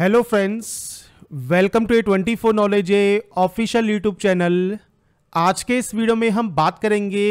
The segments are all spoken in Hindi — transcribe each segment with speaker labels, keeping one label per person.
Speaker 1: hello friends welcome to A twenty four knowledge A official YouTube channel आज के इस वीडियो में हम बात करेंगे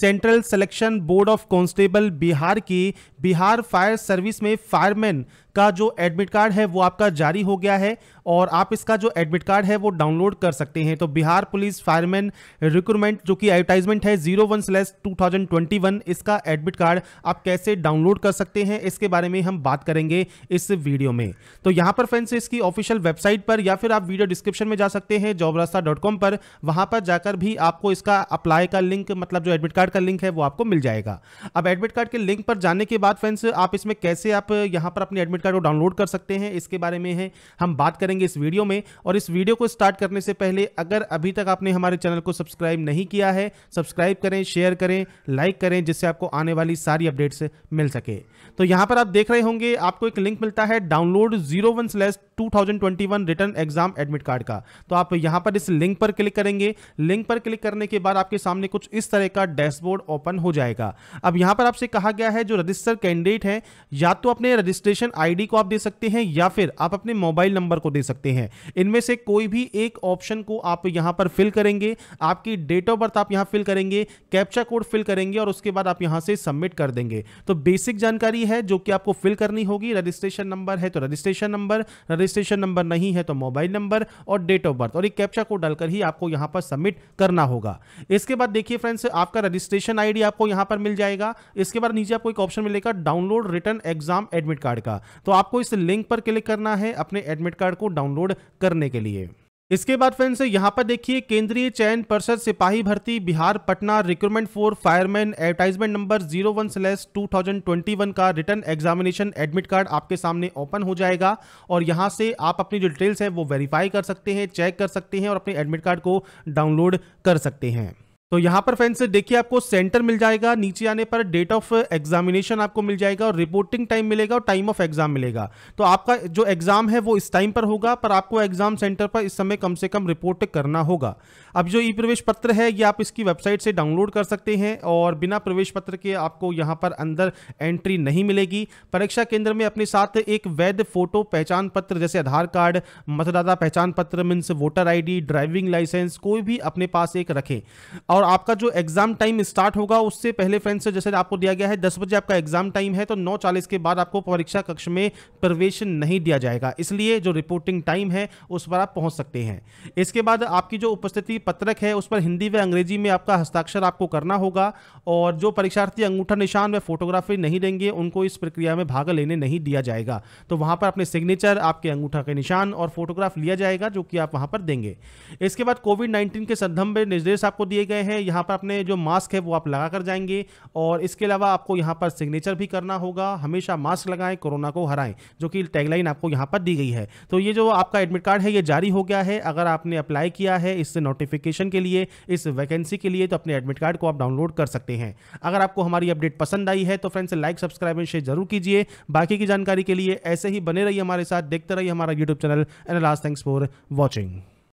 Speaker 1: central selection board of constable Bihar की बिहार फायर सर्विस में फायरमैन का जो एडमिट कार्ड है वो आपका जारी हो गया है और आप इसका जो एडमिट कार्ड है वो डाउनलोड कर सकते हैं तो बिहार पुलिस फायरमैन रिक्रूटमेंट जो कि एडवर्टाइजमेंट है zero one slash two thousand twenty one इसका एडमिट कार्ड आप कैसे डाउनलोड कर सकते हैं इसके बारे में हम बात करेंगे इस वीडियो में तो यहाँ पर फ्रेंड्स इसकी ऑफिशियल वेबसाइट पर या फिर आप वीडियो डिस्क्रिप्शन में जा सकते हैं जॉब डॉट कॉम पर वहाँ पर जाकर भी आपको इसका अप्लाई का लिंक मतलब जो एडमिट कार्ड का लिंक है वो आपको मिल जाएगा अब एडमिट कार्ड के लिंक पर जाने के बाद फ्रेंड्स आप इसमें कैसे आप यहाँ पर अपनी एडमिट कार्ड को डाउनलोड कर सकते हैं इसके बारे में है हम बात करेंगे इस वीडियो में और इस वीडियो को स्टार्ट करने से पहले अगर अभी तक आपने हमारे चैनल को सब्सक्राइब नहीं किया है सब्सक्राइब करें शेयर करें लाइक करें जिससे आपको आने वाली सारी अपडेट्स मिल सके तो यहाँ पर आप देख रहे होंगे आपको एक लिंक मिलता है download zero one slash two thousand twenty one written exam admit card का तो आप यहाँ पर इस लिंक पर क्लिक करेंगे लिंक पर क्लिक करने के बाद आपके सामने कुछ इस तरह का डैशबोर्ड ओपन हो जाएगा अब यहाँ पर आपसे कहा गया है जो रजिस्टर कैंडिडेट है या तो अपने रजिस्ट्रेशन आई आईडी को आप दे सकते हैं या फिर आप अपने मोबाइल नंबर को दे सकते हैं इनमें से कोई भी एक ऑप्शन को आप यहां पर फिल करेंगे आपकी डेट ऑफ बर्थ आप यहां फिल करेंगे कैप्चा कोड फिल करेंगे और उसके बाद आप यहां से सबमिट कर देंगे तो बेसिक जानकारी है जो कि आपको फिल करनी होगी रजिस्ट्रेशन नंबर है तो रजिस्ट्रेशन नंबर रजिस्ट्रेशन नंबर नहीं है तो मोबाइल नंबर और डेट ऑफ बर्थ और एक कैप्चा कोड डालकर ही आपको यहां पर सबमिट करना होगा इसके बाद देखिए फ्रेंड्स आपका रजिस्ट्रेशन आईडी आपको यहां पर मिल जाएगा इसके बाद नीचे आपको एक ऑप्शन मिलेगा download written exam admit card का तो आपको इस लिंक पर क्लिक करना है अपने एडमिट कार्ड को डाउनलोड करने के लिए इसके बाद फ्रेंड्स यहाँ पर देखिए केंद्रीय चयन परिषद सिपाही भर्ती Bihar Patna recruitment for fireman advertisement number zero one slash two thousand twenty one का रिटर्न एग्जामिनेशन एडमिट कार्ड आपके सामने ओपन हो जाएगा और यहाँ से आप अपनी जो डिटेल्स हैं वो वेरीफाई कर सकते हैं चेक कर सकते हैं और अपने एडमिट कार्ड को डाउनलोड कर सकते हैं तो यहाँ पर फ्रेंड्स देखिए आपको सेंटर मिल जाएगा नीचे आने पर डेट ऑफ एग्जामिनेशन आपको मिल जाएगा और रिपोर्टिंग टाइम मिलेगा और टाइम ऑफ एग्जाम मिलेगा तो आपका जो एग्जाम है वो इस टाइम पर होगा पर आपको एग्जाम सेंटर पर इस समय कम से कम रिपोर्ट करना होगा अब जो ई प्रवेश पत्र है ये आप इसकी वेबसाइट से डाउनलोड कर सकते हैं और बिना प्रवेश पत्र के आपको यहाँ पर अंदर एंट्री नहीं मिलेगी परीक्षा केंद्र में अपने साथ एक वैध फोटो पहचान पत्र जैसे आधार कार्ड मतदाता पहचान पत्र means voter I driving licence कोई भी अपने पास एक रखें और आपका जो एग्जाम टाइम स्टार्ट होगा उससे पहले फ्रेंड्स जैसे आपको दिया गया है दस बजे आपका एग्जाम टाइम है तो नौ चालीस के बाद आपको परीक्षा कक्ष में प्रवेश नहीं दिया जाएगा इसलिए जो रिपोर्टिंग टाइम है उस पर आप पहुंच सकते हैं इसके बाद आपकी जो उपस्थिति पत्रक है उस पर हिंदी व अंग्रेजी में आपका हस्ताक्षर आपको करना होगा और जो परीक्षार्थी अंगूठा निशान व फोटोग्राफी नहीं देंगे उनको इस प्रक्रिया में भाग लेने नहीं दिया जाएगा तो वहां पर अपने सिग्नेचर आपके अंगूठा के निशान और फोटोग्राफ लिया जाएगा जो कि आप वहां पर देंगे इसके बाद कोविड नाइन्टीन के संदर्भ में निर्देश आपको दिए गए हैं यहाँ पर अपने जो मास्क है वो आप लगा कर जाएंगे और इसके अलावा आपको यहाँ पर सिग्नेचर भी करना होगा हमेशा मास्क लगाएं कोरोना को हराएं जो कि टैगलाइन आपको यहाँ पर दी गई है तो ये जो आपका एडमिट कार्ड है ये जारी हो गया है अगर आपने अप्लाई किया है इस नोटिफिकेशन के लिए इस वैकेंसी के लिए तो अपने एडमिट कार्ड को आप डाउनलोड कर सकते हैं अगर आपको हमारी अपडेट पसंद आई है तो friends like subscribe and share जरूर कीजिए बाकी की जानकारी के लिए ऐसे ही बने रहिए हमारे साथ देखते रहिए हमारा YouTube channel and last thanks for watching